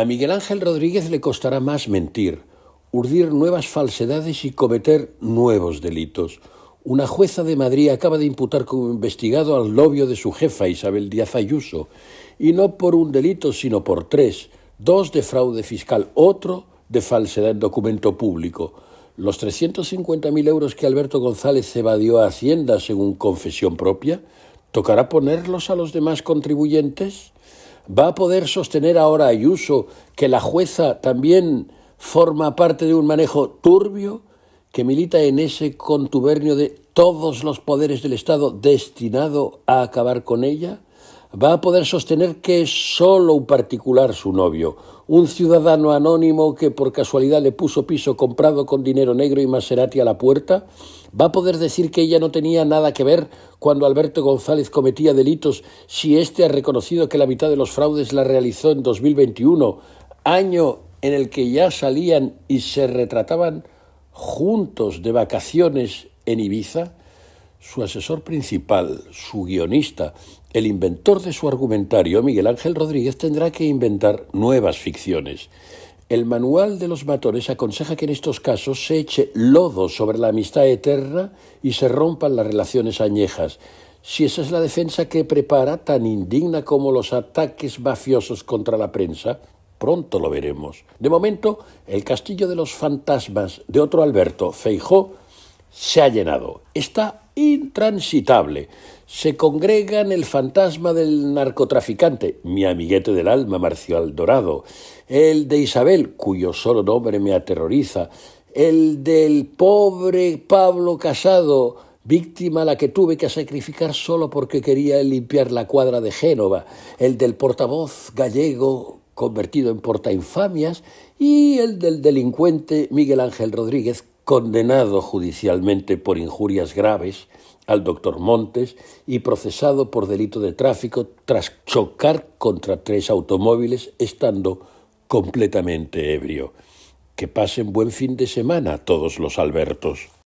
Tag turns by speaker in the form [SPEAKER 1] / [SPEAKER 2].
[SPEAKER 1] A Miguel Ángel Rodríguez le costará más mentir, urdir nuevas falsedades y cometer nuevos delitos. Una jueza de Madrid acaba de imputar como investigado al novio de su jefa, Isabel Díaz Ayuso, y no por un delito, sino por tres, dos de fraude fiscal, otro de falsedad en documento público. Los 350.000 euros que Alberto González se evadió a Hacienda, según confesión propia, ¿tocará ponerlos a los demás contribuyentes? ¿Va a poder sostener ahora Ayuso que la jueza también forma parte de un manejo turbio que milita en ese contubernio de todos los poderes del Estado destinado a acabar con ella? va a poder sostener que es solo un particular su novio, un ciudadano anónimo que por casualidad le puso piso comprado con dinero negro y Maserati a la puerta? ¿Va a poder decir que ella no tenía nada que ver cuando Alberto González cometía delitos si éste ha reconocido que la mitad de los fraudes la realizó en 2021, año en el que ya salían y se retrataban juntos de vacaciones en Ibiza? su asesor principal, su guionista, el inventor de su argumentario, Miguel Ángel Rodríguez, tendrá que inventar nuevas ficciones. El manual de los matones aconseja que en estos casos se eche lodo sobre la amistad eterna y se rompan las relaciones añejas. Si esa es la defensa que prepara, tan indigna como los ataques mafiosos contra la prensa, pronto lo veremos. De momento, el castillo de los fantasmas de otro Alberto Feijó se ha llenado, está intransitable. Se en el fantasma del narcotraficante, mi amiguete del alma, Marcial Dorado, el de Isabel, cuyo solo nombre me aterroriza, el del pobre Pablo Casado, víctima a la que tuve que sacrificar solo porque quería limpiar la cuadra de Génova, el del portavoz gallego convertido en portainfamias, y el del delincuente Miguel Ángel Rodríguez, condenado judicialmente por injurias graves al doctor Montes y procesado por delito de tráfico tras chocar contra tres automóviles estando completamente ebrio. Que pasen buen fin de semana todos los Albertos.